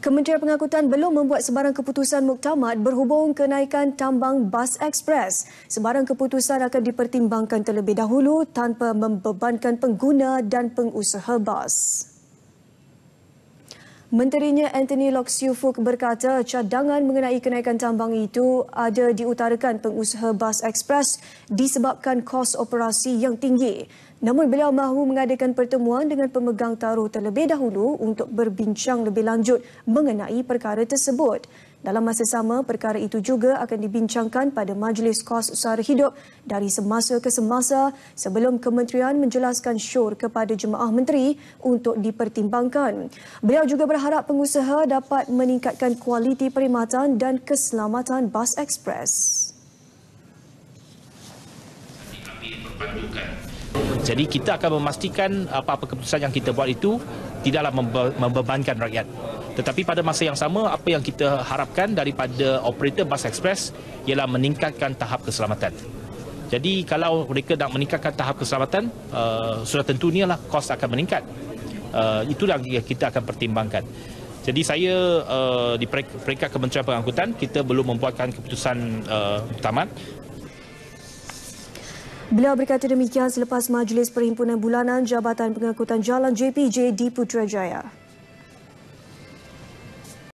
Kementerian Pengangkutan belum membuat sebarang keputusan muktamad berhubung kenaikan tambang bas ekspres. Sebarang keputusan akan dipertimbangkan terlebih dahulu tanpa membebankan pengguna dan pengusaha bas. Menterinya Anthony Lok berkata cadangan mengenai kenaikan tambang itu ada diutarakan pengusaha bas ekspres disebabkan kos operasi yang tinggi. Namun beliau mahu mengadakan pertemuan dengan pemegang taruh terlebih dahulu untuk berbincang lebih lanjut mengenai perkara tersebut. Dalam masa sama, perkara itu juga akan dibincangkan pada Majlis Kos Sara Hidup dari semasa ke semasa sebelum Kementerian menjelaskan syur kepada Jemaah Menteri untuk dipertimbangkan. Beliau juga berharap pengusaha dapat meningkatkan kualiti perkhidmatan dan keselamatan bas ekspres. Jadi kita akan memastikan apa-apa keputusan yang kita buat itu tidaklah membebankan rakyat. Tetapi pada masa yang sama, apa yang kita harapkan daripada operator bas ekspres ialah meningkatkan tahap keselamatan. Jadi kalau mereka nak meningkatkan tahap keselamatan, uh, sudah tentunya lah kos akan meningkat. Uh, itulah yang kita akan pertimbangkan. Jadi saya uh, di peringkat Kementerian Pengangkutan, kita belum membuatkan keputusan uh, utama. Beliau berkata demikian selepas Majlis Perhimpunan Bulanan Jabatan Pengangkutan Jalan JPJ di Putrajaya.